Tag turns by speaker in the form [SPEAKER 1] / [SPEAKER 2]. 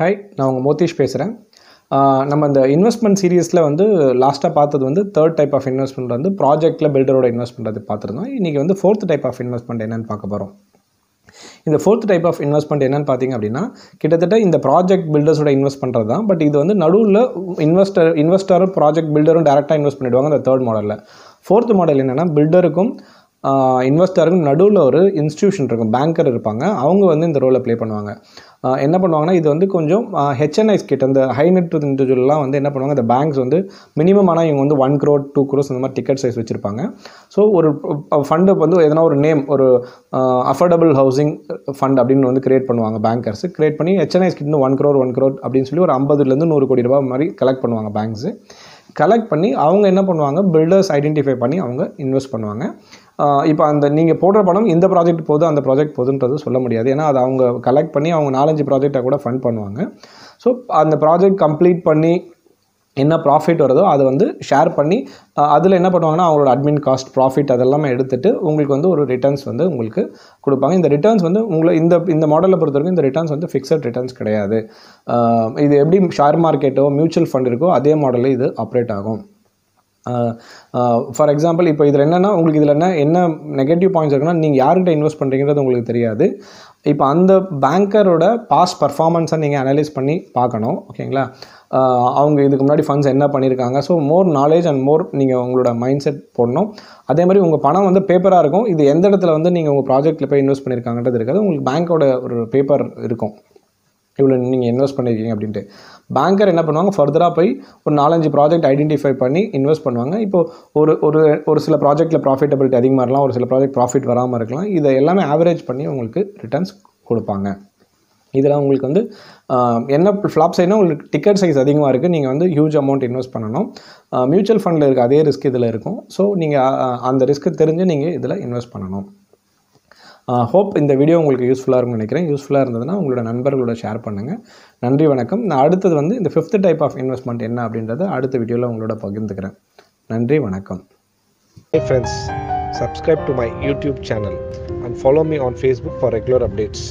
[SPEAKER 1] hi நான் உங்கள் மோதிஷ் பேசுகிறேன் நம்ம இந்த இன்வெஸ்ட்மெண்ட் சீரியஸில் வந்து லாஸ்ட்டாக பார்த்தது வந்து தேர்ட் டைப் ஆஃப் இன்வெஸ்ட்மெண்ட் வந்து ப்ராஜெக்ட்டில் பில்டரோட இன்வெஸ்ட் பண்ணுறது பார்த்துருந்தோம் இன்றைக்கி வந்து ஃபோர்த் டைப் ஆஃப் இன்வெஸ்ட்மெண்ட் என்னென்னு பார்க்க போகிறோம் இந்த ஃபோர்த் டைப் ஆஃப் இன்வெஸ்ட்மெண்ட் என்னென்னு பார்த்தீங்க அப்படின்னா கிட்டத்தட்ட இந்த ப்ராஜெக்ட் பில்டர்ஸோட இன்வெஸ்ட் பண்ணுறது தான் பட் இது வந்து நடுவில் இன்வெஸ்டர் இன்வெஸ்டரும் ப்ராஜெக்ட் பில்டரும் டேரெக்டாக இன்வெஸ்ட் பண்ணிவிடுவாங்க அந்த தேர்ட் மாடலில் ஃபோர்த் மாடல் என்னென்னா பில்டருக்கும் இன்வெஸ்டருக்கும் நடுவில் ஒரு இன்ஸ்டியூஷன் இருக்கும் பேங்கர் இருப்பாங்க அவங்க வந்து இந்த ரோலை ப்ளே பண்ணுவாங்க என்ன பண்ணுவாங்கன்னா இது வந்து கொஞ்சம் ஹெச்என்ஐஸ் கிட்ட அந்த ஹை நெட் இண்டிவிஜுவல்லாம் வந்து என்ன பண்ணுவாங்க இந்த பேங்க்ஸ் வந்து மினிமம் ஆனால் இவங்க வந்து ஒன் க்ரோர் டூ க்ரோஸ் இந்த மாதிரி டிக்கெட் சைஸ் வச்சுருப்பாங்க ஸோ ஒரு ஃபண்டு வந்து எதனா ஒரு நேம் ஒரு அஃபோர்டபுள் ஹவுசிங் ஃபண்ட் அப்படின்னு வந்து கிரியேட் பண்ணுவாங்க பேங்கர்ஸ் கிரியேட் பண்ணி ஹெச்என்ஐஸ் கிட்ட ஒன் க்ரோர் ஒன் க்ரோர் அப்படின்னு சொல்லி ஒரு ஐம்பதுலேருந்து நூறு கோடி ரூபாய் மாதிரி கலெக்ட் பண்ணுவாங்க பேங்க்ஸு கலெக்ட் பண்ணி அவங்க என்ன பண்ணுவாங்க பில்டர்ஸ் ஐடென்டிஃபை பண்ணி அவங்க இன்வெஸ்ட் பண்ணுவாங்க இப்போ அந்த நீங்கள் போடுற பணம் இந்த ப்ராஜெக்ட் போதும் அந்த ப்ராஜெக்ட் போதுன்றது சொல்ல முடியாது ஏன்னா அதை அவங்க கலெக்ட் பண்ணி அவங்க நாலஞ்சு ப்ராஜெக்டை கூட ஃபண்ட் பண்ணுவாங்க ஸோ அந்த ப்ராஜெக்ட் கம்ப்ளீட் பண்ணி என்ன ப்ராஃபிட் வருதோ அதை வந்து ஷேர் பண்ணி அதில் என்ன பண்ணுவாங்கன்னா அவங்களோட அட்மின் காஸ்ட் ப்ராஃபிட் அதெல்லாமே எடுத்துகிட்டு உங்களுக்கு வந்து ஒரு ரிட்டர்ன்ஸ் வந்து உங்களுக்கு கொடுப்பாங்க இந்த ரிட்டர்ன்ஸ் வந்து உங்களை இந்த இந்த மாடலை பொறுத்த வரைக்கும் இந்த ரிட்டர்ன்ஸ் வந்து ஃபிக்ஸட் ரிட்டர்ன்ஸ் கிடையாது இது எப்படி ஷேர் மார்க்கெட்டோ மியூச்சுவல் ஃபண்ட் இருக்கோ அதே மாடலில் இது ஆப்ரேட் ஆகும் ஃபார் எக்ஸாம்பிள் இப்போ இதில் என்னென்னா உங்களுக்கு இதில் என்ன என்ன நெகட்டிவ் பாயிண்ட்ஸ் இருக்குன்னா நீங்கள் யார்கிட்ட இன்வெஸ்ட் பண்ணுறீங்கிறது உங்களுக்கு தெரியாது இப்போ அந்த பேங்கரோட பாஸ் பர்ஃபார்மன்ஸை நீங்கள் அனலைஸ் பண்ணி பார்க்கணும் ஓகேங்களா அவங்க இதுக்கு முன்னாடி ஃபண்ட்ஸ் என்ன பண்ணியிருக்காங்க so more knowledge and more நீங்கள் உங்களோட மைண்ட் செட் போடணும் அதே மாதிரி உங்கள் பணம் வந்து பேப்பராக இருக்கும் இது எந்த இடத்துல வந்து நீங்கள் உங்கள் ப்ராஜெக்ட்டில் போய் இன்வெஸ்ட் பண்ணியிருக்காங்கன்றது இருக்காது உங்களுக்கு பேங்க்கோட ஒரு பேப்பர் இருக்கும் இவ்வளோ நீங்கள் இன்வெஸ்ட் பண்ணியிருக்கீங்க அப்படின்ட்டு பேங்கர் என்ன பண்ணுவாங்க ஃபர்தராக போய் ஒரு நாலஞ்சு ப்ராஜெக்ட் ஐடென்டிஃபை பண்ணி இன்வெஸ்ட் பண்ணுவாங்க இப்போது ஒரு ஒரு ஒரு சில ப்ராஜெக்ட்டில் ப்ராஃபிட்டபிலிட்டி அதிகமாக இருக்கலாம் ஒரு சில ப்ராஜெக்ட் ப்ராஃபிட் வராமல் இருக்கலாம் இதை எல்லாமே ஆவரேஜ் பண்ணி உங்களுக்கு ரிட்டர்ன்ஸ் கொடுப்பாங்க இதில் உங்களுக்கு வந்து என்ன ஃப்ளாப் சைனா உங்களுக்கு டிக்கெட் சைஸ் அதிகமாக இருக்குது நீங்கள் வந்து ஹியூஜ் அமௌண்ட் இன்வெஸ்ட் பண்ணணும் மியூச்சுவல் ஃபண்டில் இருக்க அதே ரிஸ்க் இதில் இருக்கும் ஸோ நீங்கள் அந்த ரிஸ்க்கு தெரிஞ்சு நீங்கள் இதில் இன்வெஸ்ட் பண்ணணும் ஹோப் இந்த வீடியோ உங்களுக்கு யூஸ்ஃபுல்லாக இருக்கும்னு நினைக்கிறேன் யூஸ்ஃபுல்லாக இருந்ததுன்னா உங்களோட நண்பர்களோட ஷேர் பண்ணுங்கள் நன்றி வணக்கம் நான் அடுத்தது வந்து இந்த ஃபிஃப்த் டைப் ஆஃப் இன்வெஸ்ட்மெண்ட் என்ன அப்படின்றத அடுத்த வீடியோவில் உங்களோட பகிர்ந்துக்கிறேன் நன்றி வணக்கம் Hey friends subscribe to my YouTube channel and follow me on Facebook for regular updates